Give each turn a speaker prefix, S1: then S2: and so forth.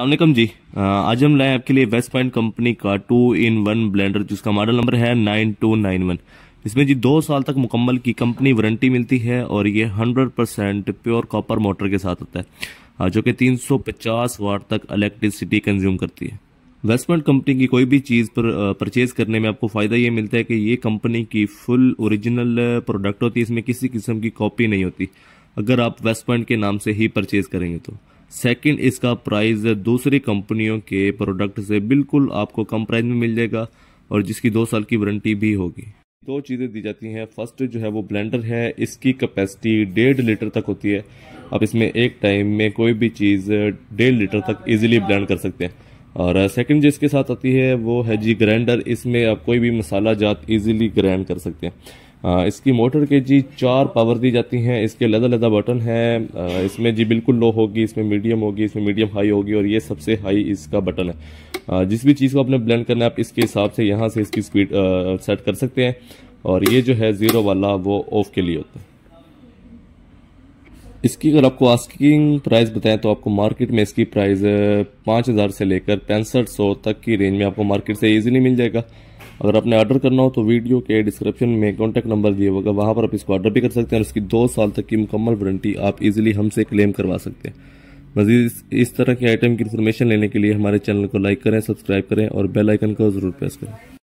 S1: अलमेकम जी आज हम लाए आपके लिए वेस्ट पॉइंट कंपनी का टू इन वन ब्लेंडर जिसका मॉडल नंबर है नाइन टू नाइन वन इसमें जी दो साल तक मुकम्मल की कंपनी वारंटी मिलती है और ये hundred percent pure copper motor के साथ होता है जो कि तीन सौ पचास वाट तक इलेक्ट्रिसिटी कंज्यूम करती है वेस्ट पॉइंट कंपनी की कोई भी चीज़ पर परचेज करने में आपको फ़ायदा ये मिलता है कि ये कंपनी की फुल ओरिजिनल प्रोडक्ट होती है इसमें किसी किस्म की कॉपी नहीं होती अगर आप वेस्ट पॉइंट के नाम से ही परचेज करेंगे तो सेकंड इसका प्राइस दूसरी कंपनियों के प्रोडक्ट से बिल्कुल आपको कम प्राइस में मिल जाएगा और जिसकी दो साल की वारंटी भी होगी दो चीज़ें दी जाती हैं फर्स्ट जो है वो ब्लेंडर है इसकी कैपेसिटी डेढ़ लीटर तक होती है आप इसमें एक टाइम में कोई भी चीज़ डेढ़ लीटर तक इजीली ब्लेंड कर सकते हैं और सेकंड जो इसके साथ आती है वो है जी ग्राइंडर इसमें आप कोई भी मसाला जात इजीली ग्राइंड कर सकते हैं इसकी मोटर के जी चार पावर दी जाती हैं इसके लदा लदा बटन है इसमें जी बिल्कुल लो होगी इसमें मीडियम होगी इसमें मीडियम हाई होगी और ये सबसे हाई इसका बटन है जिस भी चीज़ को आपने ब्लेंड करना है आप इसके हिसाब से यहाँ से इसकी स्पीड सेट कर सकते हैं और ये जो है ज़ीरो वाला वो ऑफ़ के लिए होता है इसकी अगर आपको आस्किंग प्राइस बताएं तो आपको मार्केट में इसकी प्राइस पाँच हज़ार से लेकर पैंसठ सौ तक की रेंज में आपको मार्केट से इजीली मिल जाएगा अगर आपने ऑर्डर करना हो तो वीडियो के डिस्क्रिप्शन में कॉन्टैक्ट नंबर दिया होगा वहाँ पर आप इसको ऑर्डर भी कर सकते हैं और इसकी दो साल तक की मुकम्मल वारंटी आप इजीली हमसे क्लेम करवा सकते हैं मजीद इस तरह के आइटम की इन्फॉर्मेशन लेने के लिए हमारे चैनल को लाइक करें सब्सक्राइब करें और बेल आइकन को ज़रूर प्रेस करें